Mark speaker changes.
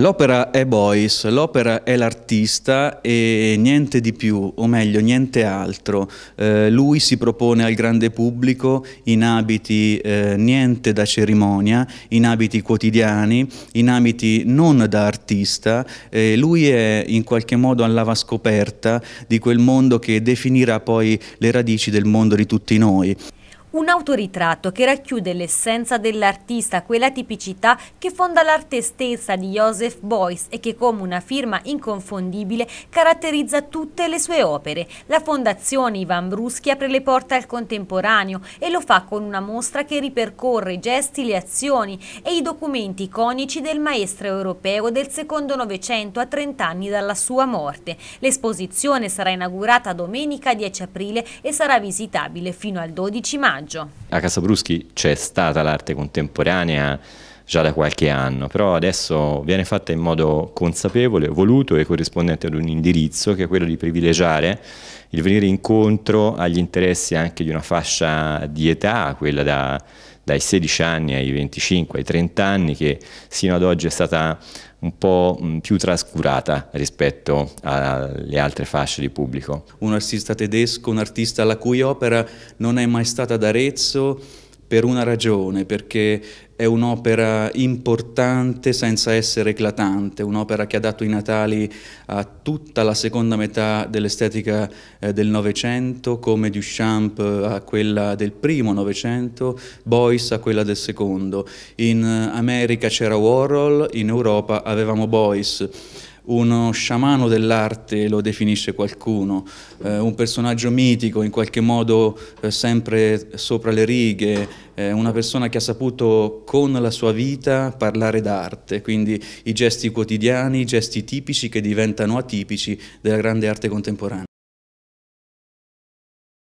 Speaker 1: L'opera è Boyce, l'opera è l'artista e niente di più, o meglio niente altro. Eh, lui si propone al grande pubblico in abiti eh, niente da cerimonia, in abiti quotidiani, in abiti non da artista. Eh, lui è in qualche modo alla scoperta di quel mondo che definirà poi le radici del mondo di tutti noi.
Speaker 2: Un autoritratto che racchiude l'essenza dell'artista, quella tipicità che fonda l'arte stessa di Joseph Beuys e che come una firma inconfondibile caratterizza tutte le sue opere. La Fondazione Ivan Bruschi apre le porte al contemporaneo e lo fa con una mostra che ripercorre i gesti, le azioni e i documenti iconici del maestro europeo del secondo Novecento a 30 anni dalla sua morte. L'esposizione sarà inaugurata domenica 10 aprile e sarà visitabile fino al 12 maggio viaggio.
Speaker 3: A Casabruschi c'è stata l'arte contemporanea già da qualche anno, però adesso viene fatta in modo consapevole, voluto e corrispondente ad un indirizzo che è quello di privilegiare il venire incontro agli interessi anche di una fascia di età, quella da dai 16 anni ai 25, ai 30 anni, che sino ad oggi è stata un po' mm, più trascurata rispetto alle altre fasce di pubblico. Un
Speaker 1: artista tedesco, un artista la cui opera non è mai stata ad Arezzo, per una ragione, perché è un'opera importante senza essere eclatante, un'opera che ha dato i natali a tutta la seconda metà dell'estetica eh, del Novecento, come Duchamp a quella del primo Novecento, Boyce a quella del secondo. In eh, America c'era Warhol, in Europa avevamo Boyce uno sciamano dell'arte lo definisce qualcuno, eh, un personaggio mitico in qualche modo eh, sempre sopra le righe, eh, una persona che ha saputo con la sua vita parlare d'arte, quindi i gesti quotidiani, i gesti tipici che diventano atipici della grande arte contemporanea.